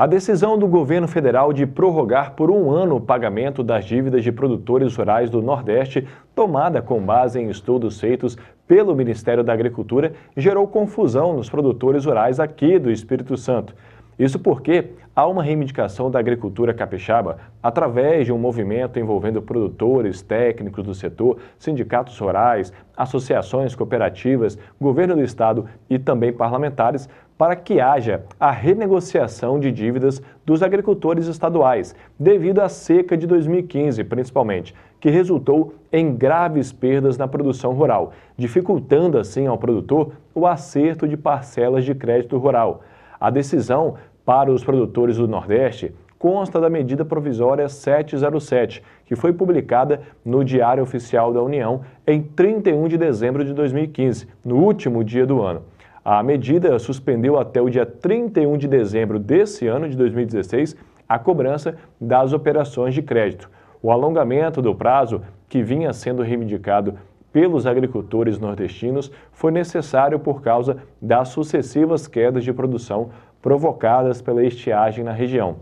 A decisão do governo federal de prorrogar por um ano o pagamento das dívidas de produtores rurais do Nordeste, tomada com base em estudos feitos pelo Ministério da Agricultura, gerou confusão nos produtores rurais aqui do Espírito Santo. Isso porque há uma reivindicação da agricultura capixaba através de um movimento envolvendo produtores, técnicos do setor, sindicatos rurais, associações cooperativas, governo do estado e também parlamentares para que haja a renegociação de dívidas dos agricultores estaduais, devido à seca de 2015, principalmente, que resultou em graves perdas na produção rural, dificultando assim ao produtor o acerto de parcelas de crédito rural. A decisão para os produtores do Nordeste, consta da medida provisória 707, que foi publicada no Diário Oficial da União em 31 de dezembro de 2015, no último dia do ano. A medida suspendeu até o dia 31 de dezembro desse ano de 2016 a cobrança das operações de crédito. O alongamento do prazo, que vinha sendo reivindicado pelos agricultores nordestinos foi necessário por causa das sucessivas quedas de produção provocadas pela estiagem na região.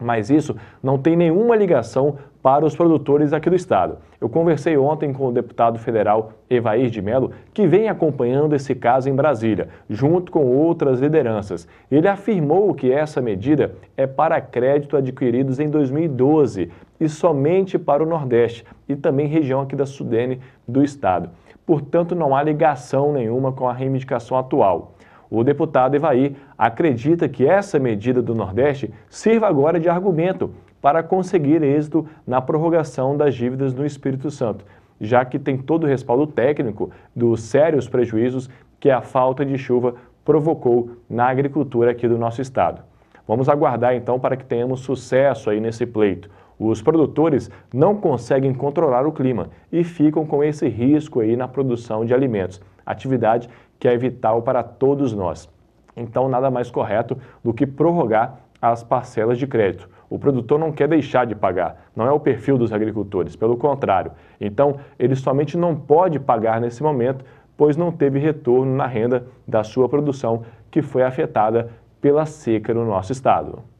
Mas isso não tem nenhuma ligação para os produtores aqui do Estado. Eu conversei ontem com o deputado federal Evair de Mello, que vem acompanhando esse caso em Brasília, junto com outras lideranças. Ele afirmou que essa medida é para crédito adquiridos em 2012 e somente para o Nordeste e também região aqui da Sudene do Estado. Portanto, não há ligação nenhuma com a reivindicação atual. O deputado Evaí acredita que essa medida do Nordeste sirva agora de argumento para conseguir êxito na prorrogação das dívidas no Espírito Santo, já que tem todo o respaldo técnico dos sérios prejuízos que a falta de chuva provocou na agricultura aqui do nosso estado. Vamos aguardar então para que tenhamos sucesso aí nesse pleito. Os produtores não conseguem controlar o clima e ficam com esse risco aí na produção de alimentos, atividade que é vital para todos nós. Então, nada mais correto do que prorrogar as parcelas de crédito. O produtor não quer deixar de pagar, não é o perfil dos agricultores, pelo contrário. Então, ele somente não pode pagar nesse momento, pois não teve retorno na renda da sua produção, que foi afetada pela seca no nosso estado.